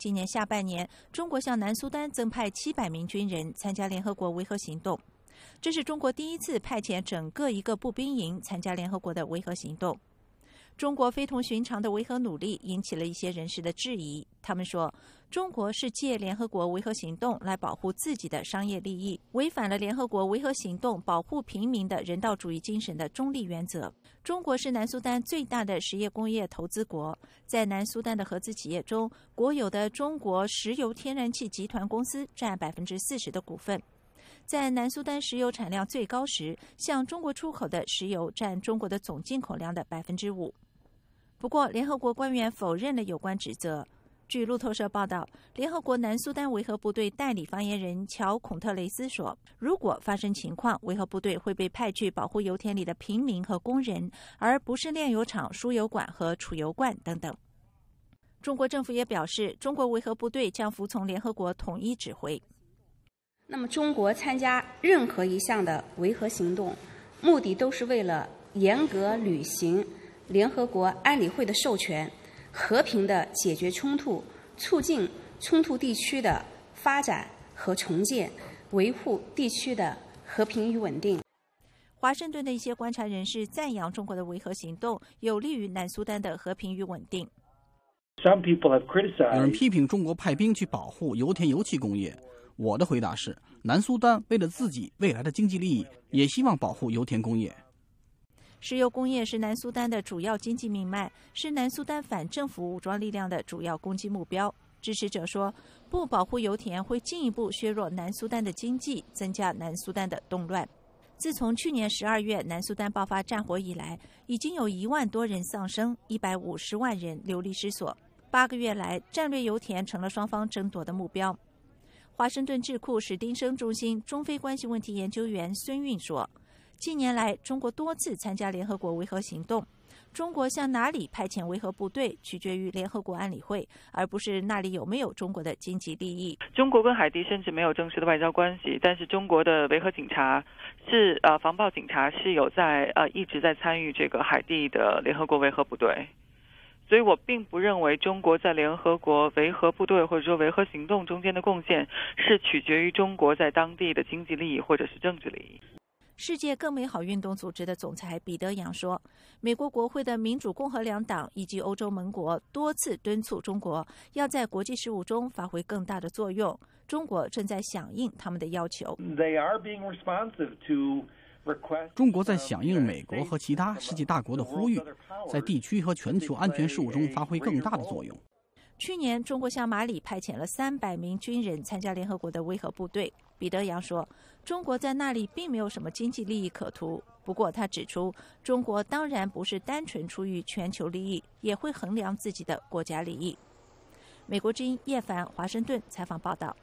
今年下半年，中国向南苏丹增派700名军人参加联合国维和行动，这是中国第一次派遣整个一个步兵营参加联合国的维和行动。中国非同寻常的维和努力引起了一些人士的质疑。他们说，中国是借联合国维和行动来保护自己的商业利益，违反了联合国维和行动保护平民的人道主义精神的中立原则。中国是南苏丹最大的实业工业投资国，在南苏丹的合资企业中，国有的中国石油天然气集团公司占百分之四十的股份。在南苏丹石油产量最高时，向中国出口的石油占中国的总进口量的百分之五。不过，联合国官员否认了有关指责。据路透社报道，联合国南苏丹维和部队代理发言人乔·孔特雷斯说：“如果发生情况，维和部队会被派去保护油田里的平民和工人，而不是炼油厂、输油管和储油罐等等。”中国政府也表示，中国维和部队将服从联合国统一指挥。那么，中国参加任何一项的维和行动，目的都是为了严格履行。联合国安理会的授权，和平地解决冲突，促进冲突地区的发展和重建，维护地区的和平与稳定。华盛顿的一些观察人士赞扬中国的维和行动有利于南苏丹的和平与稳定。有人批评中国派兵去保护油田油气工业，我的回答是，南苏丹为了自己未来的经济利益，也希望保护油田工业。石油工业是南苏丹的主要经济命脉，是南苏丹反政府武装力量的主要攻击目标。支持者说，不保护油田会进一步削弱南苏丹的经济，增加南苏丹的动乱。自从去年十二月南苏丹爆发战火以来，已经有一万多人丧生，一百五十万人流离失所。八个月来，战略油田成了双方争夺的目标。华盛顿智库史丁生中心中非关系问题研究员孙运说。近年来，中国多次参加联合国维和行动。中国向哪里派遣维和部队，取决于联合国安理会，而不是那里有没有中国的经济利益。中国跟海地甚至没有正式的外交关系，但是中国的维和警察是呃防暴警察是有在呃一直在参与这个海地的联合国维和部队。所以我并不认为中国在联合国维和部队或者说维和行动中间的贡献是取决于中国在当地的经济利益或者是政治利益。世界更美好运动组织的总裁彼得·杨说，美国国会的民主、共和两党以及欧洲盟国多次敦促中国要在国际事务中发挥更大的作用。中国正在响应他们的要求。中国在响应美国和其他世界大国的呼吁，在地区和全球安全事务中发挥更大的作用。去年，中国向马里派遣了三百名军人参加联合国的维和部队。彼得杨说：“中国在那里并没有什么经济利益可图。”不过，他指出，中国当然不是单纯出于全球利益，也会衡量自己的国家利益。美国之音叶凡，华盛顿采访报道。